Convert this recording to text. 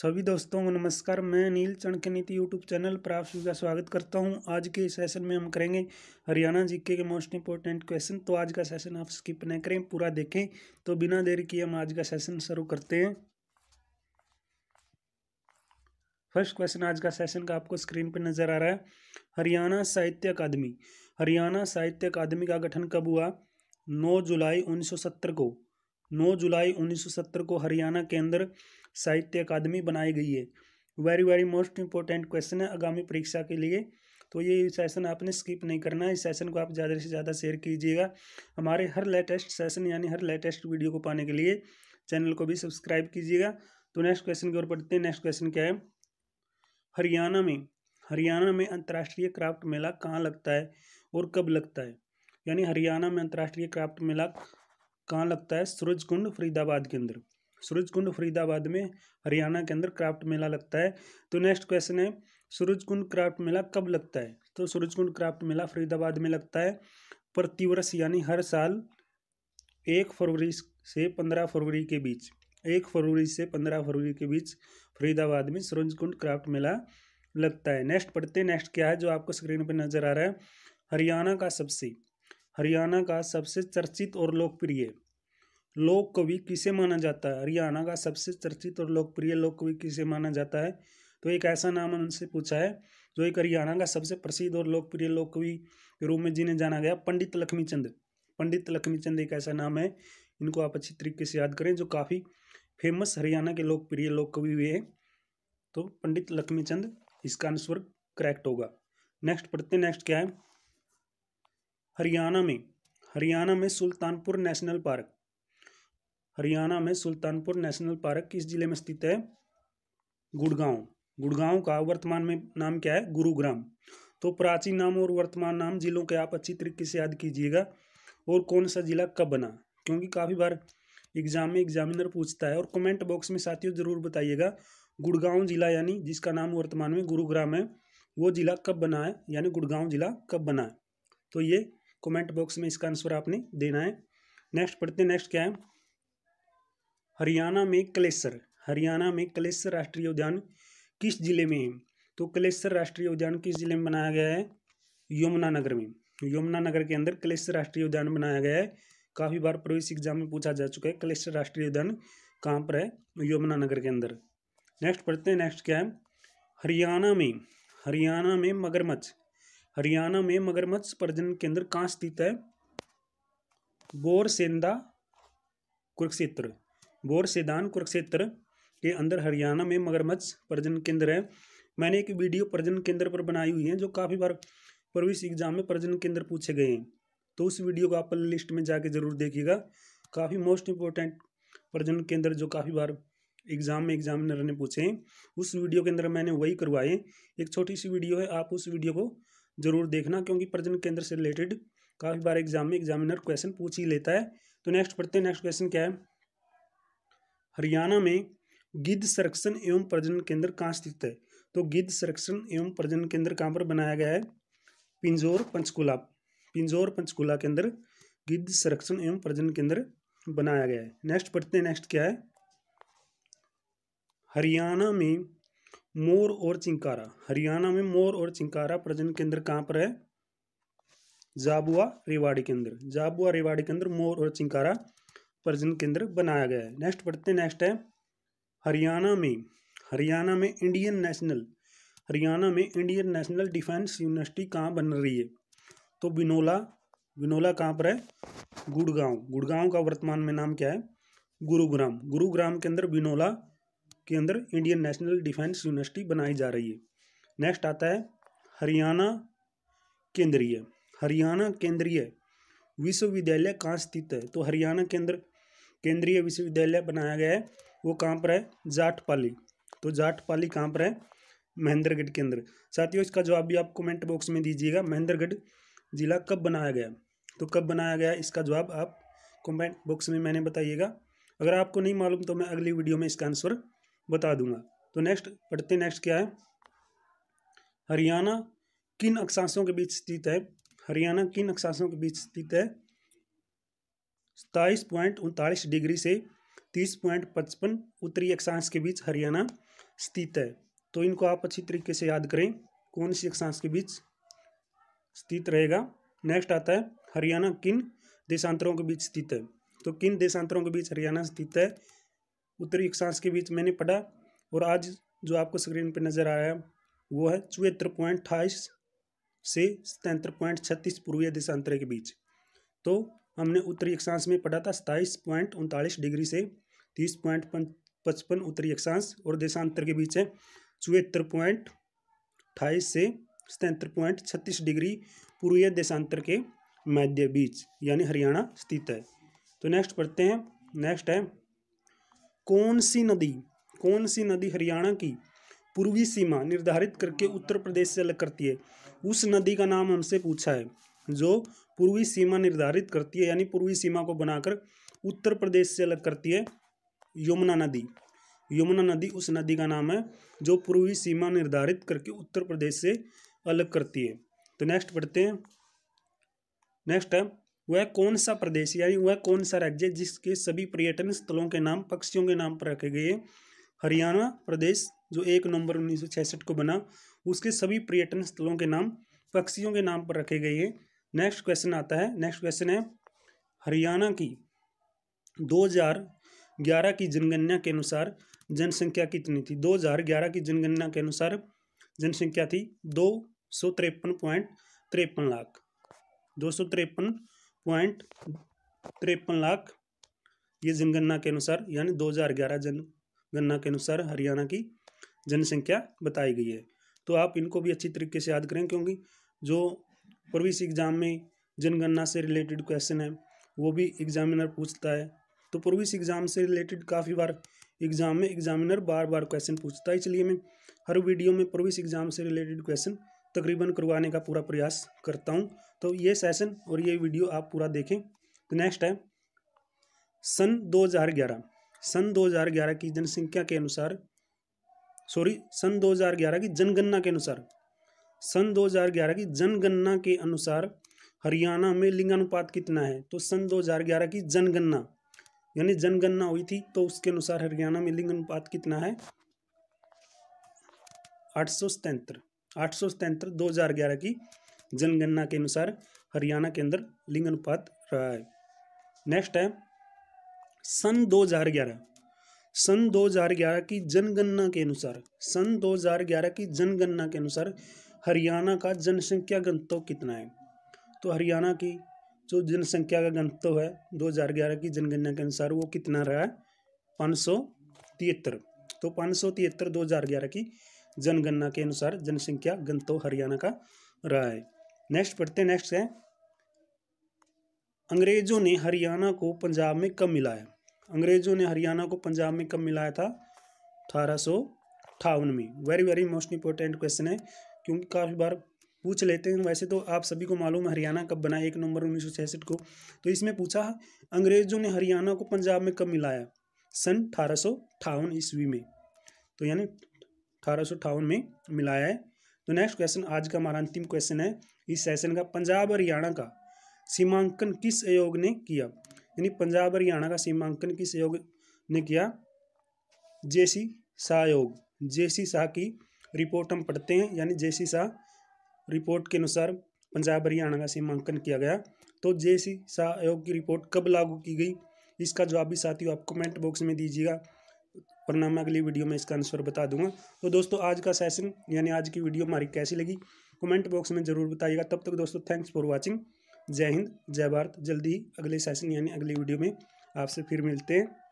सभी दोस्तों को नमस्कार मैं नील चंडक नीति यूट्यूब चैनल पर आप सभी का स्वागत करता हूं आज के सेशन में हम करेंगे हरियाणा जीके के मोस्ट इंपोर्टेंट क्वेश्चन तो आज का सेशन आप स्किप न करें पूरा देखें तो बिना देर किए हम आज का सेशन शुरू करते हैं फर्स्ट क्वेश्चन आज का सेशन का आपको स्क्रीन पर नजर आ रहा है हरियाणा साहित्य अकादमी हरियाणा साहित्य अकादमी का गठन कब हुआ नौ जुलाई उन्नीस को नौ जुलाई उन्नीस को हरियाणा के अंदर साहित्य अकादमी बनाई गई है very very most important question है आगामी परीक्षा के लिए तो ये सेशन आपने स्किप नहीं करना है इस सेशन को आप ज़्यादा से ज़्यादा शेयर कीजिएगा हमारे हर लेटेस्ट सेशन यानी हर लेटेस्ट वीडियो को पाने के लिए चैनल को भी सब्सक्राइब कीजिएगा तो नेक्स्ट क्वेश्चन की ओर पढ़ते हैं नेक्स्ट क्वेश्चन क्या है हरियाणा में हरियाणा में अंतर्राष्ट्रीय क्राफ्ट मेला कहाँ लगता है और कब लगता है यानी हरियाणा में अंतर्राष्ट्रीय क्राफ्ट मेला कहाँ लगता है सूरजकुंड फरीदाबाद के अंदर सूरजकुंड फरीदाबाद में हरियाणा के अंदर क्राफ्ट मेला लगता है तो नेक्स्ट क्वेश्चन है सूरजकुंड क्राफ्ट मेला कब लगता है तो सूरजकुंड क्राफ्ट मेला फरीदाबाद में लगता है प्रतिवर्ष यानी हर साल एक फरवरी से पंद्रह फरवरी के बीच एक फरवरी से पंद्रह फरवरी के बीच फरीदाबाद में सूरजकुंड क्राफ्ट मेला लगता है नेक्स्ट पढ़ते नेक्स्ट क्या है जो आपको स्क्रीन पर नजर आ रहा है हरियाणा का सबसे हरियाणा का सबसे चर्चित और लोकप्रिय लोक कवि किसे माना जाता है हरियाणा का सबसे चर्चित और लोकप्रिय लोक कवि किसे माना जाता है तो एक ऐसा नाम उनसे पूछा है जो एक हरियाणा का सबसे प्रसिद्ध और लोकप्रिय लोक कवि के रूप में जिन्हें जाना गया पंडित लक्ष्मीचंद पंडित लक्ष्मीचंद एक ऐसा नाम है इनको आप अच्छी तरीके से याद करें जो काफ़ी फेमस हरियाणा के लोकप्रिय लोक कवि हुए हैं तो पंडित लक्ष्मीचंद इसका आंसर करेक्ट होगा नेक्स्ट पढ़ते नेक्स्ट क्या है हरियाणा में हरियाणा में सुल्तानपुर नेशनल पार्क हरियाणा में सुल्तानपुर नेशनल पार्क किस जिले में स्थित है गुड़गांव गुड़गांव का वर्तमान में नाम क्या है गुरुग्राम तो प्राचीन नाम और वर्तमान नाम जिलों के आप अच्छी तरीके से याद कीजिएगा और कौन सा जिला कब बना क्योंकि काफ़ी बार एग्जाम में एग्जामिनर पूछता है और कमेंट बॉक्स में साथियों ज़रूर बताइएगा गुड़गांव जिला यानी जिसका नाम वर्तमान में गुरुग्राम है वो जिला कब बना है यानी गुड़गांव जिला कब बना है तो ये कमेंट बॉक्स में इसका आंसर आपने देना है नेक्स्ट पढ़ते नेक्स्ट क्या है हरियाणा में कलेसर हरियाणा में कलेसर राष्ट्रीय उद्यान किस जिले में है तो कलेसर राष्ट्रीय उद्यान किस जिले में बनाया गया है यमुना नगर में यमुना नगर के अंदर कलेसर राष्ट्रीय उद्यान बनाया गया है काफ़ी बार प्रवेश एग्जाम में पूछा जा चुका है कलेसर राष्ट्रीय उद्यान कहाँ पर है यमुना नगर के अंदर नेक्स्ट पढ़ते हैं नेक्स्ट क्या है हरियाणा में हरियाणा में मगरमच्छ हरियाणा में मगरमच्छ प्रजनन केंद्र कहाँ स्थित है बोरसेंदा कुरुक्षेत्र गौर सेदान कुरुक्षेत्र के अंदर हरियाणा में मगरमच्छ प्रजन केंद्र है मैंने एक वीडियो प्रजन केंद्र पर बनाई हुई है जो काफ़ी बार प्रवेश एग्जाम में प्रजन केंद्र पूछे गए हैं तो उस वीडियो को आप लिस्ट में जाके ज़रूर देखिएगा काफ़ी मोस्ट इम्पोर्टेंट प्रजन केंद्र जो काफ़ी बार एग्ज़ाम में एग्जामिनर ने पूछे हैं उस वीडियो के अंदर मैंने वही करवाए एक छोटी सी वीडियो है आप उस वीडियो को ज़रूर देखना क्योंकि प्रजन केंद्र से रिलेटेड काफ़ी बार एग्जाम में एग्जामिनर क्वेश्चन पूछ ही लेता है तो नेक्स्ट पढ़ते हैं नेक्स्ट क्वेश्चन क्या है हरियाणा में गिद्ध संरक्षण एवं प्रजनन केंद्र कहाँ स्थित है तो गिद्ध संरक्षण एवं प्रजनन केंद्र कहाँ पर बनाया गया है पिंजौर पंचकुला पिंजौर पंचकुला के अंदर गिद्ध संरक्षण एवं प्रजनन केंद्र बनाया गया है नेक्स्ट पढ़ते हैं नेक्स्ट क्या है हरियाणा में मोर और चिंकारा हरियाणा में मोर और चिंकारा प्रजनन केंद्र कहाँ पर है जाबुआ रेवाड़ी के अंदर जाबुआ रेवाड़ी के अंदर मोर और चिंकारा प्रजन केंद्र बनाया गया है नेक्स्ट पढ़ते नेक्स्ट है हरियाणा में हरियाणा में इंडियन नेशनल हरियाणा में इंडियन नेशनल डिफेंस यूनिवर्सिटी कहाँ बन रही है तो बिनोला बिनोला कहाँ पर है गुड़गांव गुड़गांव का वर्तमान में नाम क्या है गुरुग्राम गुरुग्राम के अंदर बिनोला के अंदर इंडियन नेशनल डिफेंस यूनिवर्सिटी बनाई जा रही है नेक्स्ट आता है हरियाणा केंद्रीय हरियाणा केंद्रीय विश्वविद्यालय कहाँ स्थित है तो हरियाणा केंद्र केंद्रीय विश्वविद्यालय बनाया गया है वो कहाँ पर है जाटपाली तो जाटपाली कहाँ पर है महेंद्रगढ़ के अंदर साथियों इसका जवाब भी आप कमेंट बॉक्स में दीजिएगा महेंद्रगढ़ जिला कब बनाया गया तो कब बनाया गया इसका जवाब आप कमेंट बॉक्स में मैंने बताइएगा अगर आपको नहीं मालूम तो मैं अगली वीडियो में इसका आंसर बता दूंगा तो नेक्स्ट पढ़ते नेक्स्ट क्या है हरियाणा किन अक्षांशों के बीच स्थित है हरियाणा किन अक्षांशों के बीच स्थित है सताईस पॉइंट उनतालीस डिग्री से तीस पॉइंट पचपन उत्तरी अक्षांश के बीच हरियाणा स्थित है तो इनको आप अच्छी तरीके से याद करें कौन सी अक्षांश के बीच स्थित रहेगा नेक्स्ट आता है हरियाणा किन देशांतरों के बीच स्थित है तो किन देशांतरों के बीच हरियाणा स्थित है उत्तरी अक्षांश के बीच मैंने पढ़ा और आज जो आपको स्क्रीन पर नज़र आया वो है चौहत्तर पॉइंट अठाईस से सतहत्तर पॉइंट छत्तीस पूर्वीय देशांतर के बीच तो हमने उत्तरी अक्षांश में पढ़ा था सताईस पॉइंट उनतालीस डिग्री से तीस पॉइंट पचपन उत्तरी अक्षांश और देशांतर के बीच है चौहत्तर पॉइंट अट्ठाईस से सतहत्तर पॉइंट छत्तीस डिग्री पूर्वीय देशांतर के मध्य बीच यानी हरियाणा स्थित है तो नेक्स्ट पढ़ते हैं नेक्स्ट है कौन सी नदी कौन सी नदी हरियाणा की पूर्वी सीमा निर्धारित करके उत्तर प्रदेश से अलग करती है उस नदी का नाम हमसे पूछा है जो पूर्वी सीमा निर्धारित करती है यानी पूर्वी सीमा को बनाकर उत्तर प्रदेश से अलग करती है यमुना नदी यमुना नदी उस नदी का नाम है जो पूर्वी सीमा निर्धारित करके उत्तर प्रदेश से अलग करती है तो नेक्स्ट पढ़ते हैं नेक्स्ट है वह कौन सा प्रदेश यानी वह कौन सा राज्य जिसके सभी पर्यटन स्थलों के नाम पक्षियों के नाम पर रखे गए हैं हरियाणा प्रदेश जो एक नवंबर उन्नीस को बना उसके सभी पर्यटन स्थलों के नाम पक्षियों के नाम पर रखे गए हैं नेक्स्ट क्वेश्चन आता है नेक्स्ट क्वेश्चन है हरियाणा की 2011 की जनगणना के अनुसार जनसंख्या कितनी थी 2011 की जनगणना के अनुसार जनसंख्या थी दो सौ तिरपन पॉइंट तिरपन लाख दो सौ पॉइंट लाख ये जनगणना के अनुसार यानी 2011 जनगणना के अनुसार हरियाणा की जनसंख्या बताई गई है तो आप इनको भी अच्छी तरीके से याद करें क्योंकि जो प्रवेश एग्ज़ाम में जनगणना से रिलेटेड क्वेश्चन है वो भी एग्जामिनर पूछता है तो प्रवेश एग्ज़ाम से रिलेटेड काफ़ी बार एग्ज़ाम में एग्जामिनर बार बार क्वेश्चन पूछता है इसलिए मैं हर वीडियो में प्रवेश एग्ज़ाम से रिलेटेड क्वेश्चन तकरीबन करवाने का पूरा प्रयास करता हूँ तो ये सेशन और ये वीडियो आप पूरा देखें तो नेक्स्ट है सन 2011 सन 2011 की जनसंख्या के अनुसार सॉरी सन 2011 की जनगणना के अनुसार सन 2011 की जनगणना के अनुसार हरियाणा में लिंगानुपात कितना है तो सन 2011 की जनगणना यानी जनगणना हुई थी तो उसके अनुसार हरियाणा में लिंग अनुपात कितना है आठ सौ सतहत्तर आठ सौ दो हजार ग्यारह की जनगणना के अनुसार हरियाणा के अंदर लिंग अनुपात रहा है नेक्स्ट है सन 2011 सन 2011 की जनगणना के अनुसार सन 2011 की जनगणना के अनुसार हरियाणा का जनसंख्या गंतव्य कितना है तो हरियाणा की जो जनसंख्या का गंतव्य है 2011 की जनगणना के अनुसार वो कितना रहा है पाँच सौ तिहत्तर तो पाँच सौ तिहत्तर दो हज़ार ग्यारह की जनगणना के अनुसार जनसंख्या गंतव्य हरियाणा का रहा है नेक्स्ट पढ़ते नेक्स्ट है अंग्रेजों ने हरियाणा को पंजाब में कब मिलाया अंग्रेज़ों ने हरियाणा को पंजाब में कब मिलाया था अठारह सौ अठावन में very very most important question है क्योंकि काफ़ी बार पूछ लेते हैं वैसे तो आप सभी को मालूम है हरियाणा कब बना एक नवंबर उन्नीस को तो इसमें पूछा अंग्रेज़ों ने हरियाणा को पंजाब में कब मिलाया सन अठारह ईस्वी में तो यानी अठारह में मिलाया है तो नेक्स्ट क्वेश्चन आज का हमारा अंतिम क्वेश्चन है इस सेशन का पंजाब हरियाणा का सीमांकन किस आयोग ने किया यानी पंजाब हरियाणा का सीमांकन किस योग ने किया जेसी शाह आयोग जेसी शाह की रिपोर्ट हम पढ़ते हैं यानी जेसी शाह रिपोर्ट के अनुसार पंजाब हरियाणा का सीमांकन किया गया तो जेसी शाह आयोग की रिपोर्ट कब लागू की गई इसका जवाब भी साथियों आप कमेंट बॉक्स में दीजिएगा वरना मैं अगली वीडियो में इसका आंसर बता दूंगा तो दोस्तों आज का सेशन यानी आज की वीडियो हमारी कैसी लगी कमेंट बॉक्स में ज़रूर बताइएगा तब तक दोस्तों थैंक्स फॉर वॉचिंग जय हिंद जय भारत जल्दी ही अगले सेशन यानी अगली वीडियो में आपसे फिर मिलते हैं